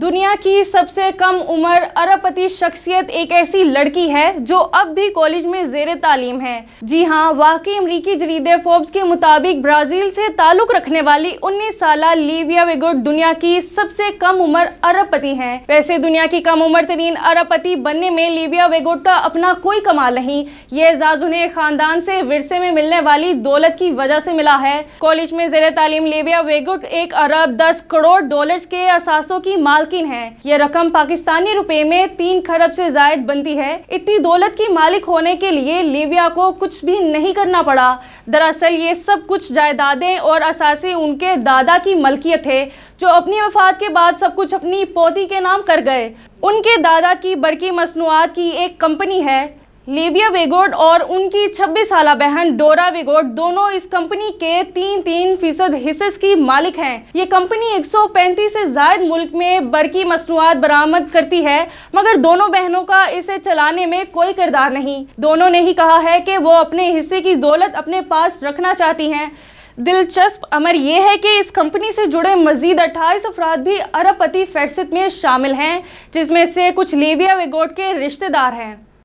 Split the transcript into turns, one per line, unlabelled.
दुनिया की सबसे कम उम्र अरबपति शख्सियत एक ऐसी लड़की है जो अब भी कॉलेज में जेर तालीम है जी हाँ वाकई अमरीकी जरीदे फोर्ब्स के मुताबिक ब्राज़ील से ताल्लुक़ रखने वाली 19 साल लीविया वेगोट दुनिया की सबसे कम उम्र अरबपति हैं वैसे दुनिया की कम उम्र तरीन अरबपति बनने में लीविया वेगोट का अपना कोई कमाल नहीं ये एजाज़ उन्हें ख़ानदान से विरसे में मिलने वाली दौलत की वजह से मिला है कॉलेज में जेर तालीम लीविया वेगोट एक अरब दस करोड़ डॉलर के असासों की माल यकीन है यह रकम पाकिस्तानी रुपए में तीन खरब से जायद बनती है इतनी दौलत की मालिक होने के लिए लीबिया को कुछ भी नहीं करना पड़ा दरअसल ये सब कुछ जायदादें और असासी उनके दादा की मलकियत है जो अपनी वफात के बाद सब कुछ अपनी पोती के नाम कर गए उनके दादा की बरकी मसनूआत की एक कंपनी है लेविया वेगोड और उनकी 26 साल बहन डोरा वेगोड दोनों इस कंपनी के तीन तीन फीसद हिस्से की मालिक हैं। ये कंपनी 135 से ज्यादा मुल्क में बरकी मसनूआत बरामद करती है मगर दोनों बहनों का इसे चलाने में कोई किरदार नहीं दोनों ने ही कहा है कि वो अपने हिस्से की दौलत अपने पास रखना चाहती हैं दिलचस्प अमर ये है कि इस कंपनी से जुड़े मजीद अट्ठाईस अफराद भी अरबपति फहरिस्त में शामिल हैं जिसमें से कुछ लेविया वेगोट के रिश्तेदार हैं